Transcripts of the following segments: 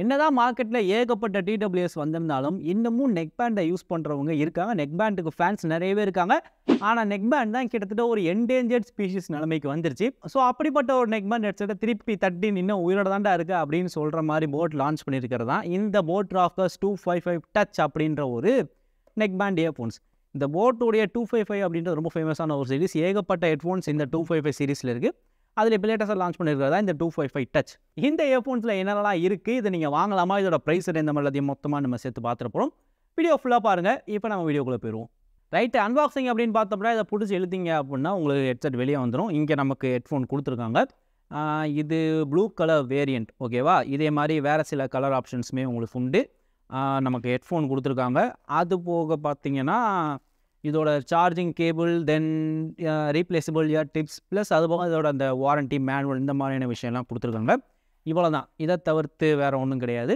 என்னதான் மார்க்கெட்டில் ஏகப்பட்ட டிடபிள்யூஎஸ் வந்திருந்தாலும் இன்னமும் நெக் பேண்டை யூஸ் பண்ணுறவங்க இருக்காங்க நெக் பேண்டுக்கு ஃபேன்ஸ் நிறையவே இருக்காங்க ஆனால் நெக் பேண்ட் தான் கிட்டத்தட்ட ஒரு என்டேஞ்சர்ட் ஸ்பீஷிஸ் நிலைமைக்கு வந்துருச்சு ஸோ அப்படிப்பட்ட ஒரு நெக் பேண்ட் எடுத்துகிட்ட திருப்பி தட்டி இன்னும் உயிரோட தாண்டா இருக்குது அப்படின்னு சொல்கிற மாதிரி போட் லான்ச் பண்ணியிருக்கிறது தான் இந்த boAt Rockerz two five five touch அப்படின்ற ஒரு நெக் பேண்ட் இயர்ஃபோன்ஸ் இந்த போட்டுடைய டூ ஃபைவ் ஃபைவ் அப்படின்றது ரொம்ப ஃபேமஸான ஒரு சீரிஸ் ஏகப்பட்ட ஹெட்ஃபோன்ஸ் இந்த டூ ஃபைவ் ஃபைவ் சீரிஸில் இருக்குது அதில் இப்போ லான்ச் பண்ணியிருக்கிறதா இந்த டூ ஃபைவ் ஃபைவ் டச் இந்த இயர்ஃபோன்ஸில் என்னென்னலாம் இருக்குது இதை நீங்கள் வாங்கலாமா இதோட ப்ரைஸ் இந்த மாதிரி எல்லாத்தையும் மொத்தமாக நம்ம சேர்த்து பார்த்துருப்போம் வீடியோ ஃபுல்லாக பாருங்கள் இப்போ நம்ம வீடியோக்குள்ளே போயிடுவோம் ரைட்டு அன்பாக்சிங் அப்படின்னு பார்த்தோம்னா இதை பிடிச்சி எழுதிங்க அப்படின்னா உங்களுக்கு ஹெட்செட் வெளியே வந்துடும் இங்கே நமக்கு ஹெட்ஃபோன் கொடுத்துருக்காங்க இது ப்ளூ கலர் வேரியண்ட் ஓகேவா இதே மாதிரி வேறு சில கலர் ஆப்ஷன்ஸுமே உங்களுக்கு உண்டு நமக்கு ஹெட்ஃபோன் கொடுத்துருக்காங்க அது போக பார்த்திங்கன்னா இதோட charging cable then replaceable ear tips plus அது போக இதோட அந்த வாரண்ட்டி மேனுவல் இந்த மாதிரியான விஷயம்லாம் கொடுத்துருக்காங்க இவ்வளோ தான் இதை தவிர்த்து வேறு ஒன்றும் கிடையாது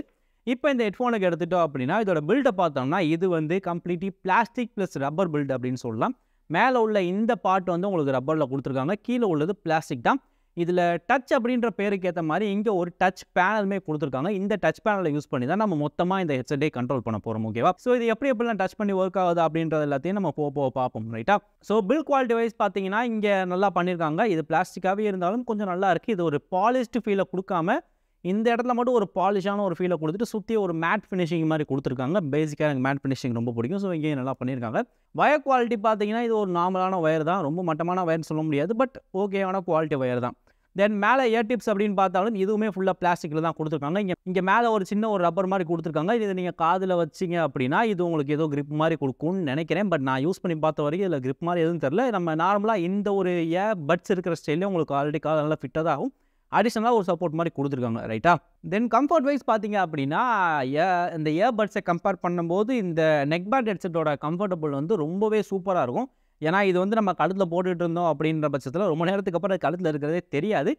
இப்போ இந்த ஹெட்ஃபோனுக்கு எடுத்துட்டோம் அப்படின்னா இதோட பில்டை பார்த்தோம்னா இது வந்து completely plastic plus rubber build அப்படின்னு சொல்லலாம் மேலே உள்ள இந்த பார்ட் வந்து உங்களுக்கு ரப்பரில் கொடுத்துருக்காங்க கீழே உள்ளது பிளாஸ்டிக் தான் இதில் டச் அப்படின்ற பேருக்கு ஏற்ற மாதிரி இங்கே ஒரு டச் பேனலுமே கொடுத்துருக்காங்க இந்த டச் பேனலை யூஸ் பண்ணி தான் நம்ம மொத்தமாக இந்த ஹெட்செட்டே கண்ட்ரோல் பண்ண போகிறோம் ஓகேவா ஸோ இது எப்படி எப்படிலாம் டச் பண்ணி ஒர்க் ஆகுது அப்படின்றது எல்லாத்தையும் நம்ம போக போக பார்ப்போம் ரைட்டா ஸோ பில் குவாலிட்டி வைஸ் பார்த்தீங்கன்னா இங்கே நல்லா பண்ணியிருக்காங்க இது பிளாஸ்டிக்காகவே இருந்தாலும் கொஞ்சம் நல்லா இருக்குது இது ஒரு பாலிஷ்டு ஃபீலை கொடுக்காம இந்த இடத்துல மட்டும் ஒரு பாலிஷான ஒரு ஃபீலை கொடுத்துட்டு சுற்றி ஒரு மேட் ஃபினிஷிங் மாதிரி கொடுத்துருக்காங்க பேசிக்காக எனக்கு மேட் ஃபினிஷிங் ரொம்ப பிடிக்கும் ஸோ இங்கேயும் நல்லா பண்ணியிருக்காங்க வயர் குவாலிட்டி பார்த்தீங்கன்னா இது ஒரு நார்மலான ஒயர் தான் ரொம்ப மட்டமான ஒயர்னு சொல்ல முடியாது பட் ஓகேவான குவாலிட்டி ஒயர் தான் தென் மேலே ஏர் டிப்ஸ் அப்படின்னு பார்த்தாலும் இதுவுமே ஃபுல்லாக பிளாஸ்டிக்கில் தான் கொடுத்துருக்காங்க இங்கே இங்கே மேலே ஒரு சின்ன ஒரு ரப்பர் மாதிரி கொடுத்துருக்காங்க இது நீங்கள் காதில் வச்சிங்க அப்படின்னா இது உங்களுக்கு ஏதோ கிரிப் மாதிரி கொடுக்கும்னு நினைக்கிறேன் பட் நான் யூஸ் பண்ணி பார்த்த வரைக்கும் இதில் கிரிப் மாதிரி எதுவும் தெரில நம்ம நார்மலாக இந்த ஒரு ஏ பட்ஸ் இருக்கிற ஸ்டைலே உங்களுக்கு ஆல்ரெடி காது நல்லா ஃபிட்டாக தான் ஆகும் அடிஷ்னலாக ஒரு சப்போர்ட் மாதிரி கொடுத்துருக்காங்க ரைட்டா தென் கம்ஃபர்ட் வைஸ் பார்த்தீங்க அப்படின்னா இந்த இயர்பட்ஸை கம்பேர் பண்ணும்போது இந்த நெக் பேண்ட் ஹெட்செட்டோட கம்ஃபர்டபுள் வந்து ரொம்பவே சூப்பராக இருக்கும் ஏன்னா இது வந்து நம்ம கழுத்தில் போட்டுகிட்டு இருந்தோம் அப்படின்ற பட்சத்தில் ரொம்ப நேரத்துக்கு அப்புறம் கழுத்தில் இருக்கிறதே தெரியாது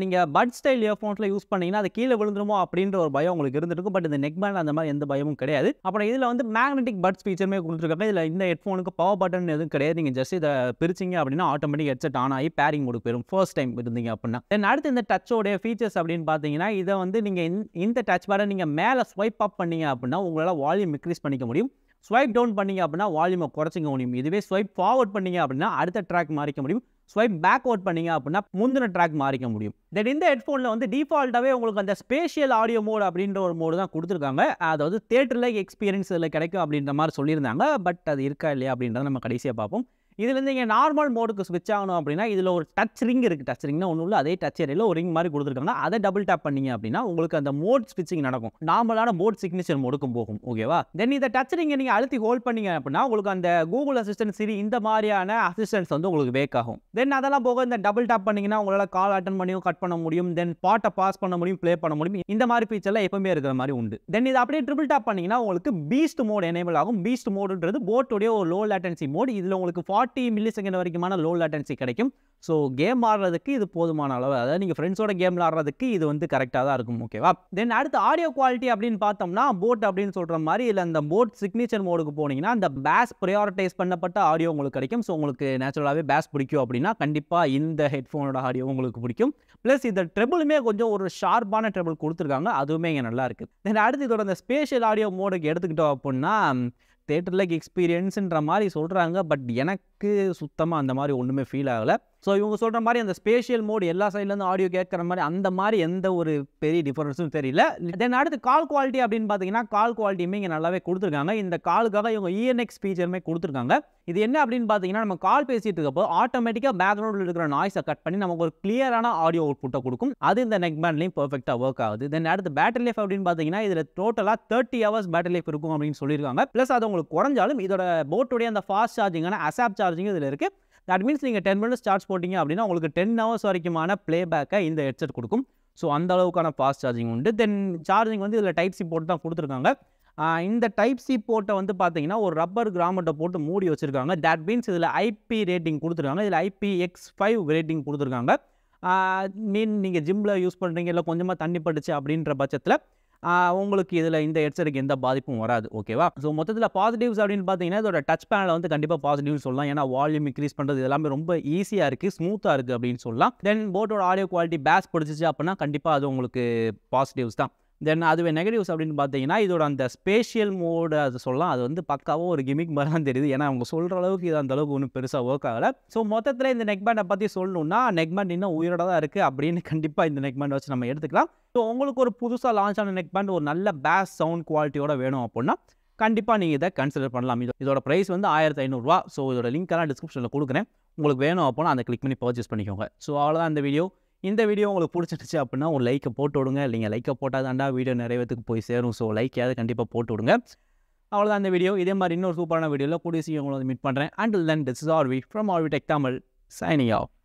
நீங்கள் பட் ஸ்டைல் இயர்ஃபோன்ஸில் யூஸ் பண்ணிங்கன்னா அது கீழே விழுந்துருமோ அப்படின்ற ஒரு பயம் உங்களுக்கு இருந்திருக்கும் பட் இந்த நெக் பேண்ட் அந்த மாதிரி எந்த பயமும் கிடையாது அப்புறம் இதில் வந்து மேக்னெட்டிக் பட்ஸ் ஃபீச்சருமே கொடுத்துருக்காங்க இதில் இந்த ஹெட்ஃபோனுக்கு பவர் பட்டன் எதுவும் கிடையாது நீங்கள் ஜஸ்ட் இதை பிரிச்சிங்க அப்படின்னா ஆட்டோமேட்டிக் ஹெட்செட் ஆன் ஆகி பேரிங் கொடுக்கு போயிடும் ஃபர்ஸ்ட் டைம் இருந்தீங்க அப்படின்னா தென் அடுத்து இந்த டச்சோடைய ஃபீச்சர்ஸ் அப்படின்னு பார்த்தீங்கன்னா இதை வந்து நீங்கள் இந்த டச் பேரை நீங்கள் மேலே ஸ்வைப் அப் பண்ணீங்க அப்படின்னா உங்களால் வால்யூம் இன்க்ரீஸ் பண்ணிக்க முடியும் ஸ்வைப் டவுன் பண்ணிங்க அப்படின்னா வால்யூமை குறைச்சிக்க முடியும் இதுவே ஸ்வைப் ஃபார்வர்ட் பண்ணிங்க அப்படின்னா அடுத்த ட்ராக் மாறிக்க முடியும் ஸ்வைப் பேக்வர்ட் பண்ணிங்க அப்படின்னா முந்தின ட்ராக் மாறிக்க முடியும் தென் இந்த ஹெட்ஃபோனில் வந்து டிஃபால்ட்டாகவே உங்களுக்கு அந்த ஸ்பேஷியல் ஆடியோ மோட் அப்படின்ற ஒரு மோடு தான் கொடுத்துருக்காங்க அதாவது தேட்டரில் எக்ஸ்பீரியன்ஸ் இதில் கிடைக்கும் அப்படின்ற மாதிரி சொல்லியிருந்தாங்க பட் அது இருக்கா இல்லையா அப்படின்றத நம்ம கடைசியாக பார்ப்போம் இதுலேருந்து இங்கே நார்மல் மோடுக்கு ஸ்விட்ச் ஆகணும் அப்படின்னா இதில் ஒரு டச் ரிங் இருக்குது டச் ரிங்னா ஒன்றும் இல்லை அதே டச் ஏரியில் ஒரு ரிங் மாதிரி கொடுத்துருக்காங்க அதை டபுள் டேப் பண்ணிங்க அப்படின்னா உங்களுக்கு அந்த மோட் ஸ்விட்சிங் நடக்கும் நார்மலான மோட் சிக்னேச்சர் மோடுக்கும் போகும் ஓகேவா தென் இந்த டச் ரிங்கை நீங்கள் அழுத்தி ஹோல்ட் பண்ணீங்க அப்படின்னா உங்களுக்கு அந்த கூகுள் அசிஸ்டன்ட் சிரி இந்த மாதிரியான அசிஸ்டன்ஸ் வந்து உங்களுக்கு வேக் ஆகும் தென் அதெல்லாம் போக இந்த டபுள் டேப் பண்ணிங்கன்னா உங்களால் கால் அட்டன் பண்ணியும் கட் பண்ண முடியும் தென் பாட்டை பாஸ் பண்ண முடியும் ப்ளே பண்ண முடியும் இந்த மாதிரி ஃபீச்சர்லாம் எப்பவுமே இருக்கிற மாதிரி உண்டு தென் இது அப்படியே ட்ரிபிள் டேப் பண்ணிங்கன்னா உங்களுக்கு பீஸ்ட் மோட் எனேபிள் ஆகும் பீஸ்ட் மோடுன்றது போட்டுடைய ஒரு லோ லேட்டன்சி மோட் இதில் உங்களுக்கு ஃபார்ட்டி மில்லி செகண்ட் வரைக்குமான லோ லேட்டன்சி கிடைக்கும் ஸோ கேம் ஆடுறதுக்கு இது போதுமான அளவு அதாவது நீங்கள் ஃப்ரெண்ட்ஸோட கேம் ஆடுறதுக்கு இது வந்து கரெக்டாக தான் இருக்கும் ஓகேவா தென் அடுத்து ஆடியோ குவாலிட்டி அப்படின்னு பார்த்தோம்னா போட் அப்படின்னு சொல்கிற மாதிரி இல்லை அந்த போட் சிக்னேச்சர் மோடுக்கு போனீங்கன்னா அந்த பேஸ் ப்ரையாரிட்டைஸ் பண்ணப்பட்ட ஆடியோ உங்களுக்கு கிடைக்கும் ஸோ உங்களுக்கு நேச்சுரலாகவே பேஸ் பிடிக்கும் அப்படின்னா கண்டிப்பாக இந்த ஹெட்ஃபோனோட ஆடியோ உங்களுக்கு பிடிக்கும் ப்ளஸ் இந்த ட்ரெபிளுமே கொஞ்சம் ஒரு ஷார்ப்பான ட்ரெபிள் கொடுத்துருக்காங்க அதுவுமே இங்கே நல்லா இருக்கு தென் அடுத்து இதோட அந்த ஸ்பேஷியல் ஆடியோ மோடுக்கு எடுத்துக்கிட்டோம் அப்படின்னா லைக் எக்ஸ்பீரியன்ஸுன்ற மாதிரி சொல்கிறாங்க பட் எனக்கு எனக்கு சுத்தமாக அந்த மாதிரி ஒன்றுமே ஃபீல் ஆகலை ஸோ இவங்க சொல்கிற மாதிரி அந்த ஸ்பேஷியல் மோடு எல்லா சைட்லேருந்து ஆடியோ கேட்குற மாதிரி அந்த மாதிரி எந்த ஒரு பெரிய டிஃபரன்ஸும் தெரியல தென் அடுத்து கால் குவாலிட்டி அப்படின்னு பார்த்தீங்கன்னா கால் குவாலிட்டியுமே இங்கே நல்லாவே கொடுத்துருக்காங்க இந்த காலுக்காக இவங்க இஎன்எக்ஸ் e ஃபீச்சருமே கொடுத்துருக்காங்க இது என்ன அப்படின்னு பார்த்தீங்கன்னா நம்ம கால் பேசிகிட்டு இருக்கப்போ ஆட்டோமேட்டிக்காக பேக்ரவுண்டில் இருக்கிற நாய்ஸை கட் பண்ணி நமக்கு ஒரு கிளியரான ஆடியோ அவுட்புட்டை கொடுக்கும் அது இந்த நெக் பேண்ட்லையும் பர்ஃபெக்டாக ஒர்க் ஆகுது தென் அடுத்து பேட்டரி லைஃப் அப்படின்னு பார்த்தீங்கன்னா இதில் டோட்டலாக தேர்ட்டி ஹவர்ஸ் பேட்டரி லைஃப் இருக்கும் அப்படின்னு சொல்லியிருக்காங்க ப்ளஸ் அது உங்களுக்கு குறைஞ்சாலும் இதோட போட்டுடைய அந்த ஃபாஸ்ட் சார்ஜிங்கான அசாப் சார்ஜ் சார்ஜிங் இதில் இருக்குது தட் மீன்ஸ் நீங்கள் டென் மினிட்ஸ் சார்ஜ் போட்டிங்க அப்படின்னா உங்களுக்கு டென் ஹவர்ஸ் வரைக்குமான ப்ளேபேக்கை இந்த ஹெட்செட் கொடுக்கும் ஸோ அந்த அளவுக்கான ஃபாஸ்ட் சார்ஜிங் உண்டு தென் சார்ஜிங் வந்து இதில் டைப் சி போட்டு தான் கொடுத்துருக்காங்க இந்த டைப் சி போட்டை வந்து பார்த்தீங்கன்னா ஒரு ரப்பர் கிராமட்டை போட்டு மூடி வச்சுருக்காங்க தட் மீன்ஸ் இதில் ஐபி ரேட்டிங் கொடுத்துருக்காங்க இதில் ஐபி எக்ஸ் ஃபைவ் ரேட்டிங் கொடுத்துருக்காங்க மீன் நீங்கள் ஜிம்மில் யூஸ் பண்ணுறீங்க இல்லை கொஞ்சமாக தண்ணி பட்டுச்சு அப்படின்ற பட்சத்தில் உங்களுக்கு இதில் இந்த ஹெட்செட்டுக்கு எந்த பாதிப்பும் வராது ஓகேவா ஸோ மொத்தத்தில் பாசிட்டிவ்ஸ் அப்படின்னு பார்த்தீங்கன்னா இதோட டச் பேனில் வந்து கண்டிப்பாக பாசிட்டிவ்னு சொல்லலாம் ஏன்னா வால்யூம் இன்க்ரீஸ் பண்ணுறது எல்லாமே ரொம்ப ஈஸியாக இருக்குது ஸ்மூத்தாக இருக்குது அப்படின்னு சொல்லலாம் தென் போட்டோட ஆடியோ குவாலிட்டி பேஸ் பிடிச்சிச்சு அப்படின்னா கண்டிப்பாக அது உங்களுக்கு பாசிட்டிவ்ஸ் தான் தென் அதுவே நெகட்டிவ்ஸ் அப்படின்னு பார்த்தீங்கன்னா இதோட அந்த ஸ்பேஷியல் மோடு அது சொல்லலாம் அது வந்து பக்காவோ ஒரு கிமிக் மாதிரி தான் தெரியுது ஏன்னா அவங்க சொல்கிற அளவுக்கு இது அந்த அளவுக்கு ஒன்றும் பெருசாக ஒர்க் ஆகலை ஸோ மொத்தத்தில் இந்த நெக் பேண்டை பற்றி சொல்லணும்னா நெக் பேண்ட் இன்னும் உயிரோட தான் இருக்குது அப்படின்னு கண்டிப்பாக இந்த நெக் பேண்டை வச்சு நம்ம எடுத்துக்கலாம் ஸோ உங்களுக்கு ஒரு புதுசாக லான்ச் ஆன நெக் பேண்ட் ஒரு நல்ல பேஸ் சவுண்ட் குவாலிட்டியோட வேணும் அப்படின்னா கண்டிப்பாக நீங்கள் இதை கன்சிடர் பண்ணலாம் இது இதோட ப்ரைஸ் வந்து ஆயிரத்தி ஐநூறுரூவா ஸோ இதோட லிங்க் எல்லாம் டிஸ்கிரிப்ஷனில் கொடுக்குறேன் உங்களுக்கு வேணும் அப்போனா அந்த கிளிக் பண்ணி பர்ச்சேஸ் பண்ணிக்கோங்க ஸோ அவ்வளோதான் இந்த வீடியோ இந்த வீடியோ உங்களுக்கு பிடிச்சிருச்சு அப்படின்னா ஒரு லைக்கை போட்டு விடுங்க இல்லைங்க லைக்கை போட்டால் தாண்டா வீடியோ நிறைவேற்றுக்கு போய் சேரும் ஸோ லைக்கையாவது கண்டிப்பாக போட்டு விடுங்க அவ்வளோதான் அந்த வீடியோ இதே மாதிரி இன்னொரு சூப்பரான வீடியோவில் கூடிய சீக்கிரம் உங்களை மீட் பண்ணுறேன் and then this is R V from R V tech Tamil signing of